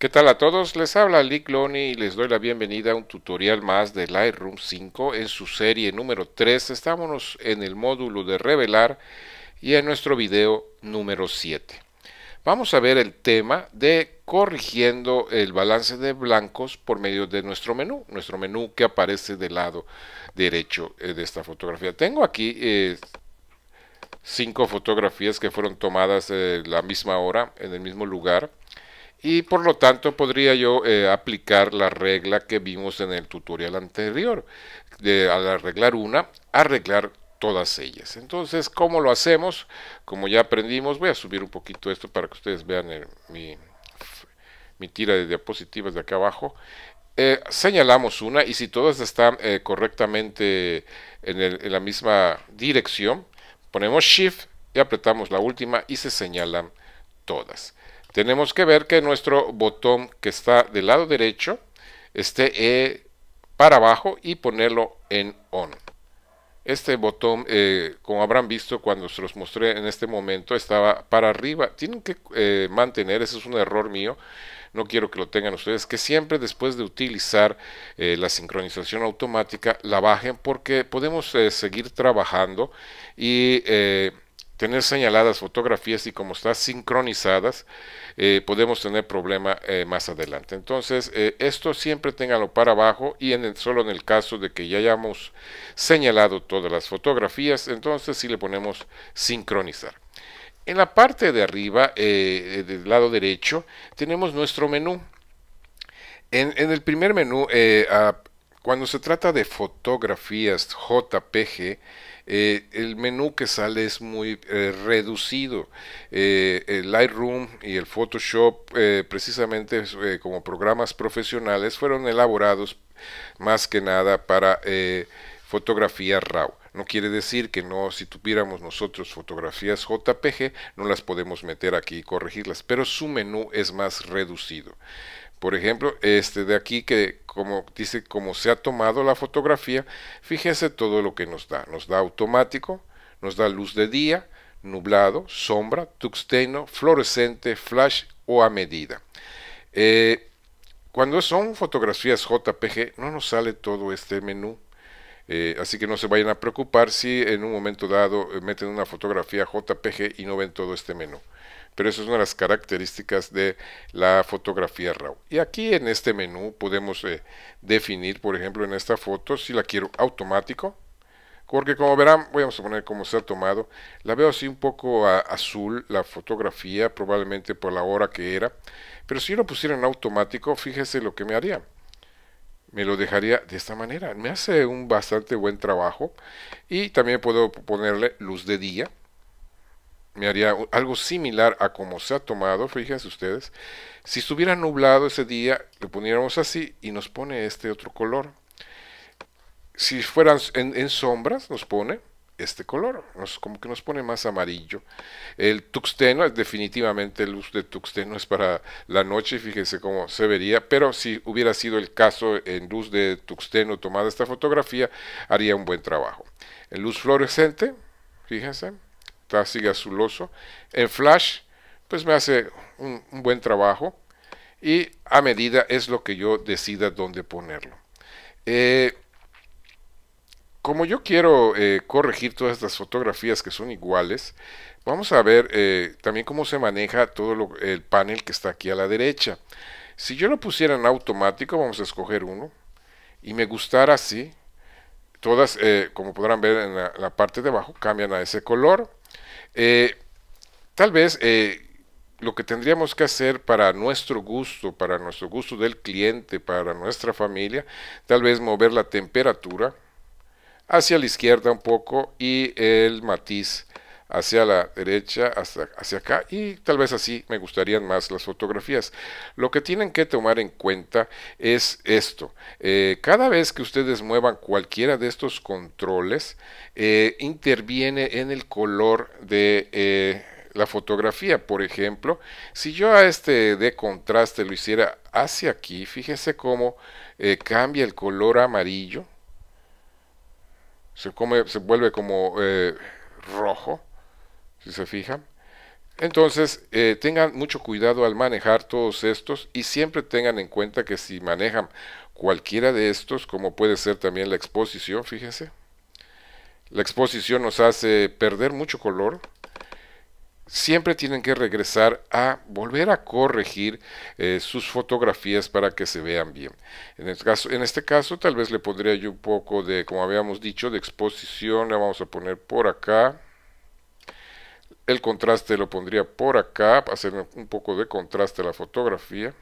¿Qué tal a todos? Les habla Lick Loney y les doy la bienvenida a un tutorial más de Lightroom 5 en su serie número 3. Estamos en el módulo de revelar y en nuestro video número 7. Vamos a ver el tema de corrigiendo el balance de blancos por medio de nuestro menú, nuestro menú que aparece del lado derecho eh, de esta fotografía. Tengo aquí eh, cinco fotografías que fueron tomadas eh, la misma hora en el mismo lugar y por lo tanto podría yo eh, aplicar la regla que vimos en el tutorial anterior. De, al arreglar una, arreglar todas ellas. Entonces, ¿cómo lo hacemos? Como ya aprendimos, voy a subir un poquito esto para que ustedes vean eh, mi, tira de diapositivas de acá abajo. Eh, señalamos una y si todas están correctamente en la misma dirección, ponemos Shift y apretamos la última y se señalan todas tenemos que ver que nuestro botón que está del lado derecho esté eh, para abajo y ponerlo en on. Este botón, eh, como habrán visto cuando se los mostré en este momento, estaba para arriba. Tienen que eh, mantener, ese es un error mío, no quiero que lo tengan ustedes, que siempre después de utilizar la sincronización automática la bajen porque podemos seguir trabajando y tener señaladas fotografías y como están sincronizadas, eh, podemos tener problema eh, más adelante. Entonces, eh, esto siempre ténganlo para abajo y en el, solo en el caso de que ya hayamos señalado todas las fotografías, entonces si le ponemos sincronizar. En la parte de arriba, del lado derecho, tenemos nuestro menú. En, el primer menú cuando se trata de fotografías JPG, eh, el menú que sale es muy eh, reducido. Eh, el Lightroom y el Photoshop, precisamente como programas profesionales, fueron elaborados más que nada para fotografía RAW. No quiere decir que no, si tuviéramos nosotros fotografías JPG, no las podemos meter aquí y corregirlas, pero su menú es más reducido. Por ejemplo, este de aquí que como dice como se ha tomado la fotografía, fíjese todo lo que nos da. Nos da automático, nos da luz de día, nublado, sombra, tuxteno, fluorescente, flash o a medida. Eh, cuando son fotografías JPG no nos sale todo este menú. Eh, así que no se vayan a preocupar si en un momento dado eh, meten una fotografía JPG y no ven todo este menú pero eso es una de las características de la fotografía RAW. Y aquí en este menú podemos eh, definir, por ejemplo, en esta foto, si la quiero automático, porque como verán, voy a poner cómo se ha tomado, la veo así un poco ah, azul la fotografía, probablemente por la hora que era, pero si yo lo pusiera en automático, fíjese lo que me haría me lo dejaría de esta manera. Me hace un bastante buen trabajo. Y también puedo ponerle luz de día me haría algo similar a como se ha tomado, fíjense ustedes, si estuviera nublado ese día, lo poniéramos así y nos pone este otro color. Si fueran en, sombras, nos pone este color, como que nos pone más amarillo. El tuxteno, definitivamente luz de tuxteno es para la noche, fíjense cómo se vería, pero si hubiera sido el caso en luz de tuxteno tomada esta fotografía, haría un buen trabajo. En luz fluorescente, fíjense, sigue Azuloso. En Flash, pues me hace un, buen trabajo y a medida es lo que yo decida dónde ponerlo. Eh, como yo quiero eh, corregir todas estas fotografías que son iguales, vamos a ver eh, también cómo se maneja todo el panel que está aquí a la derecha. Si yo lo pusiera en automático, vamos a escoger uno, y me gustara así, todas, como podrán ver en la parte de abajo, cambian a ese color. Eh, tal vez eh, lo que tendríamos que hacer para nuestro gusto, para nuestro gusto del cliente, para nuestra familia, tal vez mover la temperatura hacia la izquierda un poco y el matiz hacia la derecha, hasta, hacia acá, y tal vez así me gustarían más las fotografías. Lo que tienen que tomar en cuenta es esto. Eh, cada vez que ustedes muevan cualquiera de estos controles, eh, interviene en el color de... Eh, la fotografía, por ejemplo, si yo a este de contraste lo hiciera hacia aquí, Fíjese cómo cambia el color amarillo, se, se vuelve como rojo, si se fijan. Entonces, eh, tengan mucho cuidado al manejar todos estos y siempre tengan en cuenta que si manejan cualquiera de estos, como puede ser también la exposición, fíjense, la exposición nos hace perder mucho color, siempre tienen que regresar a volver a corregir eh, sus fotografías para que se vean bien. En este, caso, en este caso tal vez le pondría yo un poco de, como habíamos dicho, de exposición, le vamos a poner por acá. El contraste lo pondría por acá, para hacer un poco de contraste a la fotografía.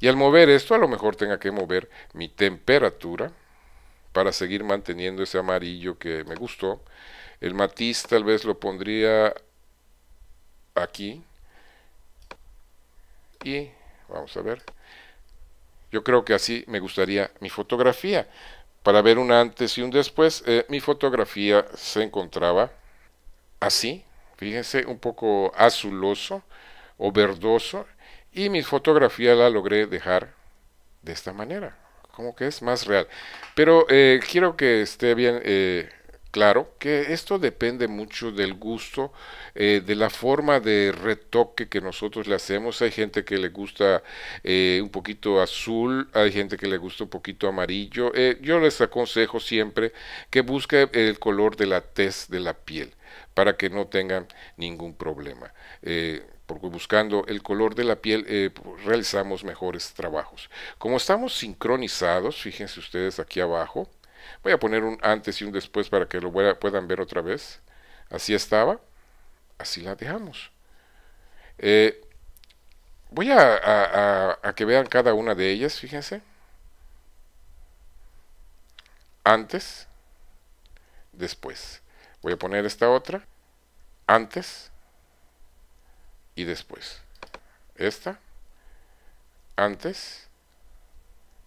Y al mover esto, a lo mejor tenga que mover mi temperatura para seguir manteniendo ese amarillo que me gustó. El matiz tal vez lo pondría aquí. Y vamos a ver. Yo creo que así me gustaría mi fotografía. Para ver un antes y un después, eh, mi fotografía se encontraba así, fíjense, un poco azuloso o verdoso, y mi fotografía la logré dejar de esta manera, como que es más real. Pero eh, quiero que esté bien eh, claro que esto depende mucho del gusto, eh, de la forma de retoque que nosotros le hacemos. Hay gente que le gusta un poquito azul, hay gente que le gusta un poquito amarillo. yo les aconsejo siempre que busque el color de la tez de la piel para que no tengan ningún problema. Eh, porque buscando el color de la piel eh, realizamos mejores trabajos. Como estamos sincronizados, fíjense ustedes aquí abajo, voy a poner un antes y un después para que lo puedan ver otra vez. Así estaba, así la dejamos. Eh, voy a, que vean cada una de ellas, fíjense. Antes, después. Voy a poner esta otra antes y después. Esta antes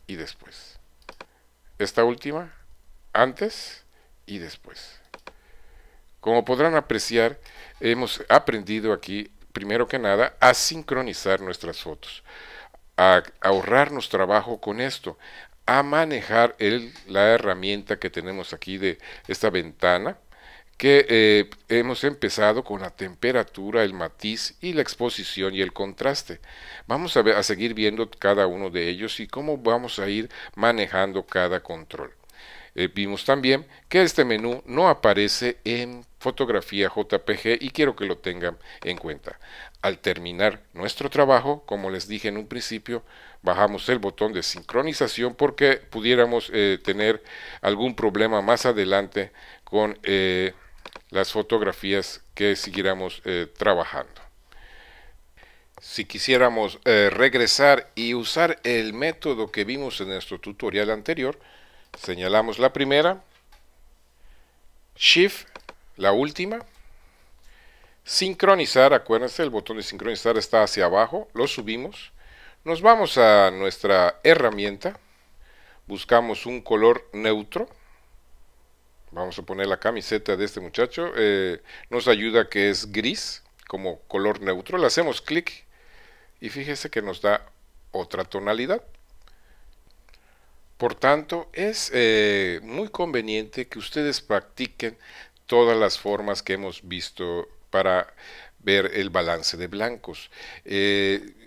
y después. Esta última antes y después. Como podrán apreciar, hemos aprendido aquí, primero que nada, a sincronizar nuestras fotos, a ahorrarnos trabajo con esto, a manejar la herramienta que tenemos aquí de esta ventana que eh, hemos empezado con la temperatura, el matiz y la exposición y el contraste. Vamos a, seguir viendo cada uno de ellos y cómo vamos a ir manejando cada control. Eh, vimos también que este menú no aparece en fotografía JPG y quiero que lo tengan en cuenta. Al terminar nuestro trabajo, como les dije en un principio, bajamos el botón de sincronización porque pudiéramos eh, tener algún problema más adelante con eh, las fotografías que siguiéramos eh, trabajando. Si quisiéramos eh, regresar y usar el método que vimos en nuestro tutorial anterior, señalamos la primera, Shift, la última, sincronizar, acuérdense, el botón de sincronizar está hacia abajo, lo subimos, nos vamos a nuestra herramienta, buscamos un color neutro, vamos a poner la camiseta de este muchacho, eh, nos ayuda que es gris como color neutro, le hacemos clic y fíjese que nos da otra tonalidad. Por tanto, es eh, muy conveniente que ustedes practiquen todas las formas que hemos visto para ver el balance de blancos. Eh,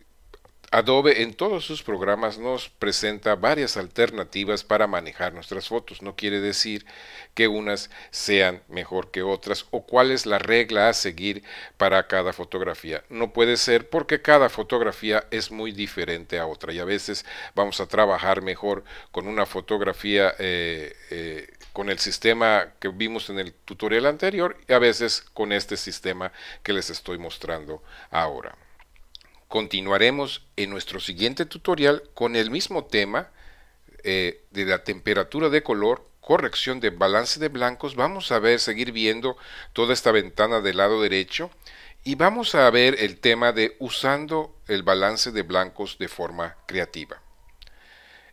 Adobe en todos sus programas nos presenta varias alternativas para manejar nuestras fotos. No quiere decir que unas sean mejor que otras o cuál es la regla a seguir para cada fotografía. No puede ser porque cada fotografía es muy diferente a otra y a veces vamos a trabajar mejor con una fotografía eh, eh, con el sistema que vimos en el tutorial anterior y a veces con este sistema que les estoy mostrando ahora. Continuaremos en nuestro siguiente tutorial con el mismo tema eh, de la temperatura de color, corrección de balance de blancos. Vamos a ver, seguir viendo toda esta ventana del lado derecho y vamos a ver el tema de usando el balance de blancos de forma creativa.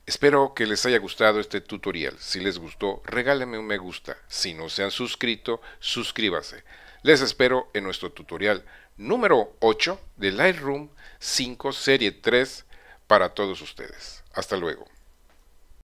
Espero que les haya gustado este tutorial. Si les gustó, regálenme un me gusta. Si no se han suscrito, suscríbase. Les espero en nuestro tutorial número 8 de Lightroom 5 Serie 3 para todos ustedes. Hasta luego.